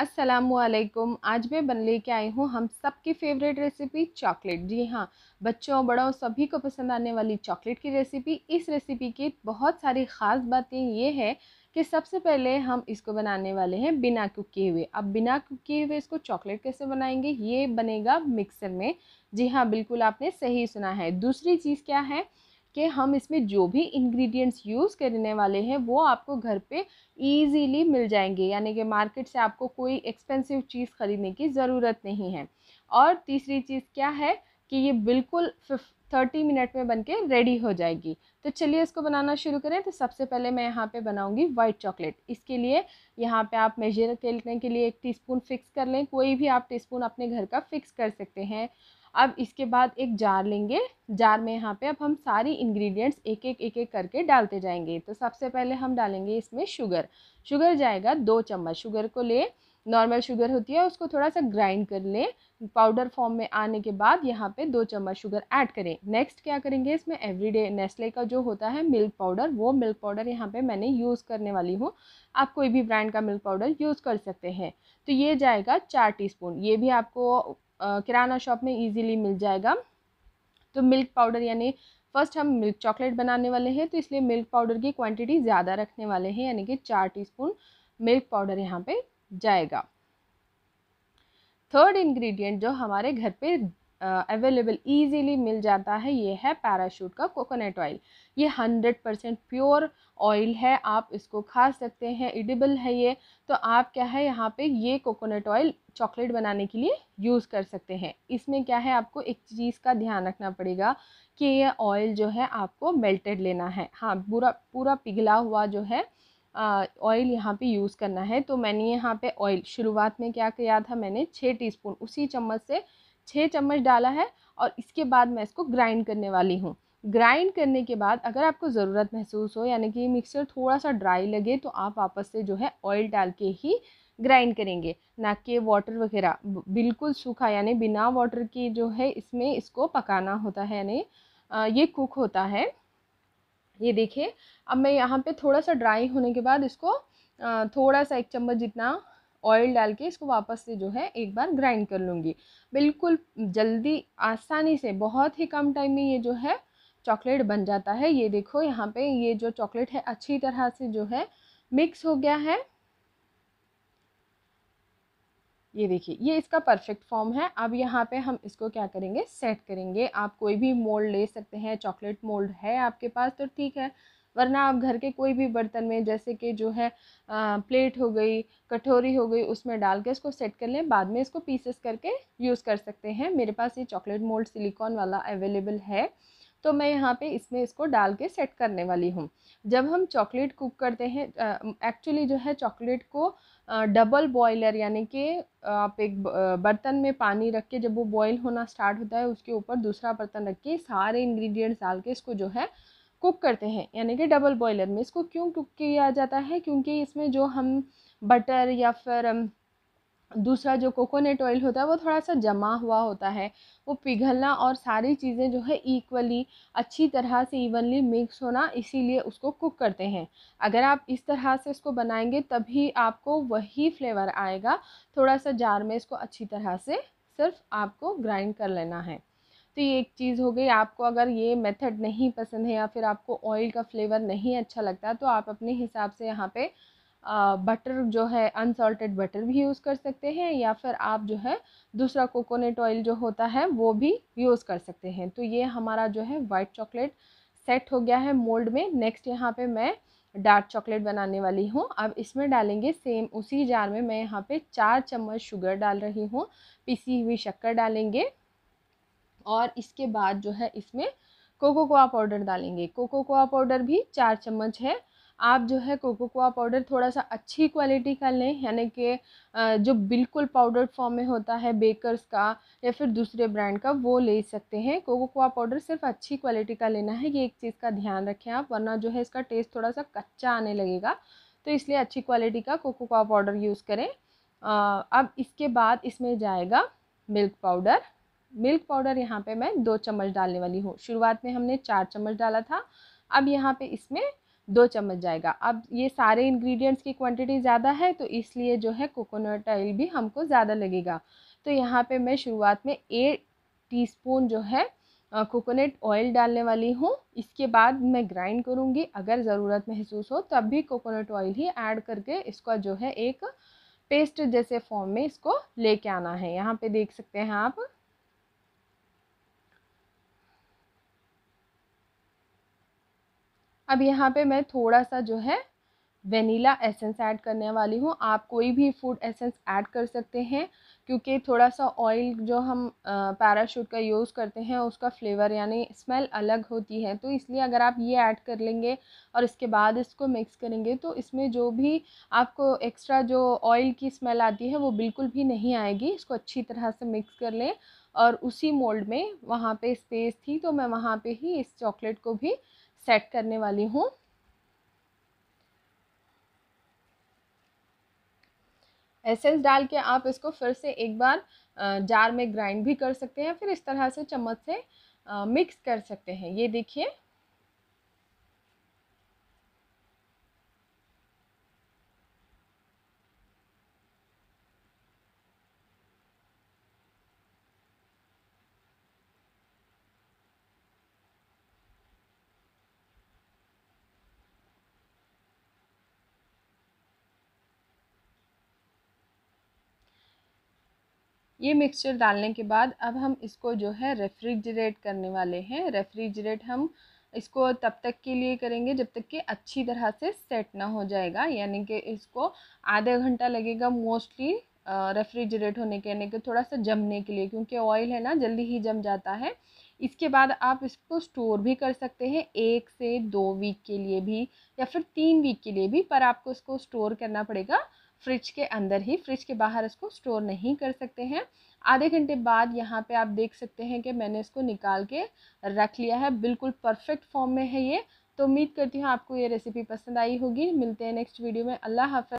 असलकुम आज मैं बन ले के आई हूँ हम सबकी फेवरेट रेसिपी चॉकलेट जी हाँ बच्चों बड़ों सभी को पसंद आने वाली चॉकलेट की रेसिपी इस रेसिपी की बहुत सारी ख़ास बातें ये है कि सबसे पहले हम इसको बनाने वाले हैं बिना कुक किए हुए अब बिना कुक किए हुए इसको चॉकलेट कैसे बनाएंगे ये बनेगा मिक्सर में जी हाँ बिल्कुल आपने सही सुना है दूसरी चीज़ क्या है कि हम इसमें जो भी इंग्रेडिएंट्स यूज़ करने वाले हैं वो आपको घर पे इजीली मिल जाएंगे यानी कि मार्केट से आपको कोई एक्सपेंसिव चीज़ ख़रीदने की ज़रूरत नहीं है और तीसरी चीज़ क्या है कि ये बिल्कुल थर्टी मिनट में बन के रेडी हो जाएगी तो चलिए इसको बनाना शुरू करें तो सबसे पहले मैं यहाँ पे बनाऊँगी वाइट चॉकलेट इसके लिए यहाँ पे आप मेजर के लिए एक टीस्पून फिक्स कर लें कोई भी आप टीस्पून अपने घर का फिक्स कर सकते हैं अब इसके बाद एक जार लेंगे जार में यहाँ पे अब हम सारी इंग्रेडिएंट्स एक एक एक एक करके डालते जाएंगे तो सबसे पहले हम डालेंगे इसमें शुगर शुगर जाएगा दो चम्मच शुगर को ले नॉर्मल शुगर होती है उसको थोड़ा सा ग्राइंड कर लें पाउडर फॉर्म में आने के बाद यहाँ पे दो चम्मच शुगर ऐड करें नेक्स्ट क्या करेंगे इसमें एवरीडे नेस्ले का जो होता है मिल्क पाउडर वो मिल्क पाउडर यहाँ पे मैंने यूज़ करने वाली हूँ आप कोई भी ब्रांड का मिल्क पाउडर यूज़ कर सकते हैं तो ये जाएगा चार टी ये भी आपको किराना शॉप में इजीली मिल जाएगा तो मिल्क पाउडर यानी फर्स्ट हम मिल्क चॉकलेट बनाने वाले हैं तो इसलिए मिल्क पाउडर की क्वांटिटी ज़्यादा रखने वाले हैं यानी कि चार टीस्पून मिल्क पाउडर यहाँ पे जाएगा थर्ड इंग्रेडिएंट जो हमारे घर पे अवेलेबल uh, इजीली मिल जाता है ये है पैराशूट का कोकोनट ऑयल ये हंड्रेड परसेंट प्योर ऑयल है आप इसको खा सकते हैं एडिबल है ये तो आप क्या है यहाँ पे ये कोकोनट ऑयल चॉकलेट बनाने के लिए यूज़ कर सकते हैं इसमें क्या है आपको एक चीज़ का ध्यान रखना पड़ेगा कि ये ऑयल जो है आपको मेल्टेड लेना है हाँ पूरा पूरा पिघला हुआ जो है ऑयल यहाँ पे यूज़ करना है तो मैंने यहाँ पे ऑयल शुरुआत में क्या किया था मैंने छः टीस्पून उसी चम्मच से छः चम्मच डाला है और इसके बाद मैं इसको ग्राइंड करने वाली हूँ ग्राइंड करने के बाद अगर आपको ज़रूरत महसूस हो यानी कि मिक्सचर थोड़ा सा ड्राई लगे तो आप वापस से जो है ऑयल डाल के ही ग्राइंड करेंगे ना कि वाटर वगैरह बिल्कुल सूखा यानी बिना वाटर की जो है इसमें इसको पकाना होता है यानी ये कुक होता है ये देखिए अब मैं यहाँ पे थोड़ा सा ड्राई होने के बाद इसको थोड़ा सा एक चम्मच जितना ऑयल डाल के इसको वापस से जो है एक बार ग्राइंड कर लूँगी बिल्कुल जल्दी आसानी से बहुत ही कम टाइम में ये जो है चॉकलेट बन जाता है ये देखो यहाँ पे ये जो चॉकलेट है अच्छी तरह से जो है मिक्स हो गया है ये देखिए ये इसका परफेक्ट फॉर्म है अब यहाँ पे हम इसको क्या करेंगे सेट करेंगे आप कोई भी मोल्ड ले सकते हैं चॉकलेट मोल्ड है आपके पास तो ठीक है वरना आप घर के कोई भी बर्तन में जैसे कि जो है आ, प्लेट हो गई कटोरी हो गई उसमें डाल के इसको सेट कर लें बाद में इसको पीसेस करके यूज़ कर सकते हैं मेरे पास ये चॉकलेट मोल्ड सिलिकॉन वाला अवेलेबल है तो मैं यहाँ पे इसमें इसको डाल के सेट करने वाली हूँ जब हम चॉकलेट कुक करते हैं एक्चुअली जो है चॉकलेट को डबल बॉयलर यानी कि आप एक बर्तन में पानी रख के जब वो बॉयल होना स्टार्ट होता है उसके ऊपर दूसरा बर्तन रख के सारे इंग्रेडिएंट्स डाल के इसको जो है कुक करते हैं यानी कि डबल बॉयलर में इसको क्यों कुक किया जाता है क्योंकि इसमें जो हम बटर या फिर दूसरा जो कोकोनट ऑयल होता है वो थोड़ा सा जमा हुआ होता है वो पिघलना और सारी चीज़ें जो है इक्वली अच्छी तरह से इवनली मिक्स होना इसीलिए उसको कुक करते हैं अगर आप इस तरह से इसको बनाएंगे तभी आपको वही फ्लेवर आएगा थोड़ा सा जार में इसको अच्छी तरह से सिर्फ आपको ग्राइंड कर लेना है तो ये एक चीज़ हो गई आपको अगर ये मेथड नहीं पसंद है या फिर आपको ऑयल का फ्लेवर नहीं अच्छा लगता तो आप अपने हिसाब से यहाँ पर बटर जो है अनसॉल्टेड बटर भी यूज़ कर सकते हैं या फिर आप जो है दूसरा कोकोनट ऑयल जो होता है वो भी यूज़ कर सकते हैं तो ये हमारा जो है वाइट चॉकलेट सेट हो गया है मोल्ड में नेक्स्ट यहाँ पे मैं डार्क चॉकलेट बनाने वाली हूँ अब इसमें डालेंगे सेम उसी जार में मैं यहाँ पे चार चम्मच शुगर डाल रही हूँ पिसी हुई शक्कर डालेंगे और इसके बाद जो है इसमें कोको कोआ पाउडर डालेंगे कोको कोआ पाउडर भी चार चम्मच है आप जो है कोको कोआ पाउडर थोड़ा सा अच्छी क्वालिटी का लें यानी कि जो बिल्कुल पाउडर फॉर्म में होता है बेकर्स का या फिर दूसरे ब्रांड का वो ले सकते हैं कोको कोआ पाउडर सिर्फ अच्छी क्वालिटी का लेना है ये एक चीज़ का ध्यान रखें आप वरना जो है इसका टेस्ट थोड़ा सा कच्चा आने लगेगा तो इसलिए अच्छी क्वालिटी का कोको कोआ पाउडर यूज़ करें अब इसके बाद इसमें जाएगा मिल्क पाउडर मिल्क पाउडर यहाँ पे मैं दो चम्मच डालने वाली हूँ शुरुआत में हमने चार चम्मच डाला था अब यहाँ पे इसमें दो चम्मच जाएगा अब ये सारे इंग्रेडिएंट्स की क्वांटिटी ज़्यादा है तो इसलिए जो है कोकोनट ऑयल भी हमको ज़्यादा लगेगा तो यहाँ पे मैं शुरुआत में एक टीस्पून जो है कोकोनट ऑयल डालने वाली हूँ इसके बाद मैं ग्राइंड करूँगी अगर ज़रूरत महसूस हो तब भी कोकोनट ऑयल ही ऐड करके इसका जो है एक पेस्ट जैसे फॉर्म में इसको लेके आना है यहाँ पे देख सकते हैं आप अब यहाँ पे मैं थोड़ा सा जो है वनीला एसेंस ऐड करने वाली हूँ आप कोई भी फूड एसेंस ऐड कर सकते हैं क्योंकि थोड़ा सा ऑयल जो हम पैराशूट का यूज़ करते हैं उसका फ्लेवर यानी स्मेल अलग होती है तो इसलिए अगर आप ये ऐड कर लेंगे और इसके बाद इसको मिक्स करेंगे तो इसमें जो भी आपको एक्स्ट्रा जो ऑयल की स्मेल आती है वो बिल्कुल भी नहीं आएगी इसको अच्छी तरह से मिक्स कर लें और उसी मोल्ड में वहाँ पे स्पेस थी तो मैं वहाँ पे ही इस चॉकलेट को भी सेट करने वाली हूँ एसेंस डाल के आप इसको फिर से एक बार जार में ग्राइंड भी कर सकते हैं फिर इस तरह से चम्मच से मिक्स कर सकते हैं ये देखिए ये मिक्सचर डालने के बाद अब हम इसको जो है रेफ्रिजरेट करने वाले हैं रेफ्रिजरेट हम इसको तब तक के लिए करेंगे जब तक कि अच्छी तरह से सेट ना हो जाएगा यानी कि इसको आधा घंटा लगेगा मोस्टली रेफ्रिजरेट होने के यानी कि थोड़ा सा जमने के लिए क्योंकि ऑयल है ना जल्दी ही जम जाता है इसके बाद आप इसको स्टोर भी कर सकते हैं एक से दो वीक के लिए भी या फिर तीन वीक के लिए भी पर आपको इसको स्टोर करना पड़ेगा फ्रिज के अंदर ही फ्रिज के बाहर इसको स्टोर नहीं कर सकते हैं आधे घंटे बाद यहाँ पे आप देख सकते हैं कि मैंने इसको निकाल के रख लिया है बिल्कुल परफेक्ट फॉर्म में है ये तो उम्मीद करती हूँ आपको ये रेसिपी पसंद आई होगी मिलते हैं नेक्स्ट वीडियो में अल्लाह हाफ